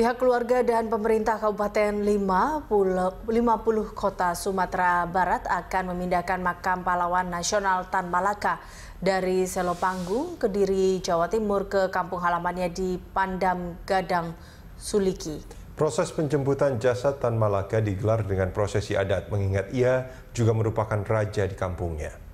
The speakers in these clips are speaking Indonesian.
Pihak keluarga dan pemerintah Kabupaten 50, Kota Sumatera Barat akan memindahkan makam pahlawan nasional Tan Malaka dari Selopanggung, Kediri, Jawa Timur ke kampung halamannya di Pandam Gadang, Suliki. Proses penjemputan jasad Tan Malaka digelar dengan prosesi adat mengingat ia juga merupakan raja di kampungnya.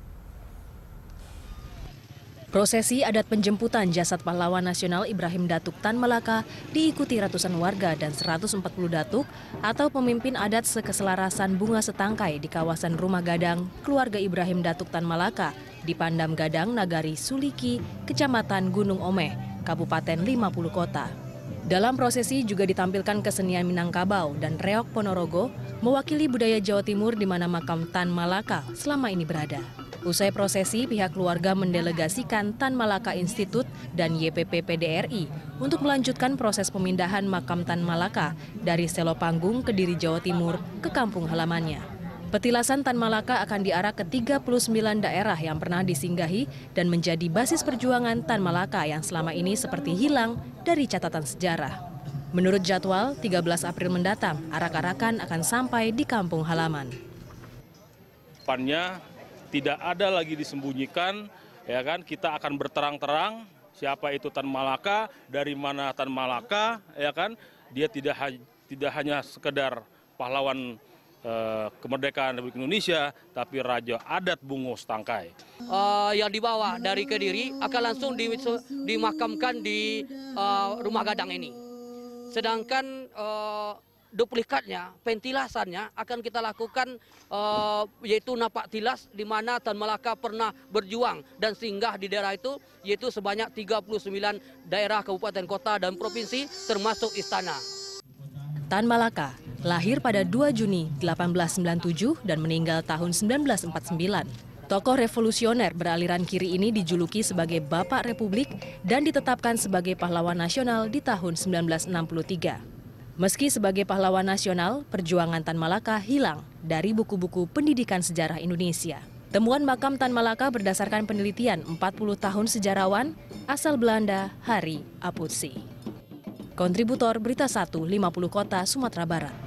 Prosesi adat penjemputan jasad pahlawan nasional Ibrahim Datuk Tan Melaka diikuti ratusan warga dan 140 datuk atau pemimpin adat sekeselarasan bunga setangkai di kawasan Rumah Gadang, keluarga Ibrahim Datuk Tan Melaka di Pandam Gadang, Nagari, Suliki, Kecamatan Gunung Omeh, Kabupaten 50 Kota. Dalam prosesi juga ditampilkan kesenian Minangkabau dan Reok Ponorogo mewakili budaya Jawa Timur di mana makam Tan Malaka selama ini berada. Usai prosesi, pihak keluarga mendelegasikan Tan Malaka Institute dan YPP PDRI untuk melanjutkan proses pemindahan makam Tan Malaka dari Selopanggung, Diri Jawa Timur ke kampung halamannya. Petilasan Tan Malaka akan diarah ke 39 daerah yang pernah disinggahi dan menjadi basis perjuangan Tan Malaka yang selama ini seperti hilang dari catatan sejarah. Menurut jadwal, 13 April mendatang, arak-arakan akan sampai di kampung halaman. Pannya tidak ada lagi disembunyikan, ya kan? Kita akan berterang-terang siapa itu Tan Malaka, dari mana Tan Malaka, ya kan? Dia tidak ha tidak hanya sekedar pahlawan eh, kemerdekaan Republik Indonesia, tapi raja adat Bungo Tangkai. Uh, eh, yang dibawa dari Kediri akan langsung dimakamkan di uh, rumah gadang ini. Sedangkan uh, duplikatnya, pentilasannya akan kita lakukan uh, yaitu napak tilas di mana Tan Malaka pernah berjuang dan singgah di daerah itu yaitu sebanyak 39 daerah kabupaten kota dan provinsi termasuk istana. Tan Malaka lahir pada 2 Juni 1897 dan meninggal tahun 1949. Tokoh revolusioner beraliran kiri ini dijuluki sebagai Bapak Republik dan ditetapkan sebagai pahlawan nasional di tahun 1963. Meski sebagai pahlawan nasional, perjuangan Tan Malaka hilang dari buku-buku pendidikan sejarah Indonesia. Temuan makam Tan Malaka berdasarkan penelitian 40 tahun sejarawan asal Belanda Hari Aputsi. Kontributor Berita 1 50 Kota Sumatera Barat.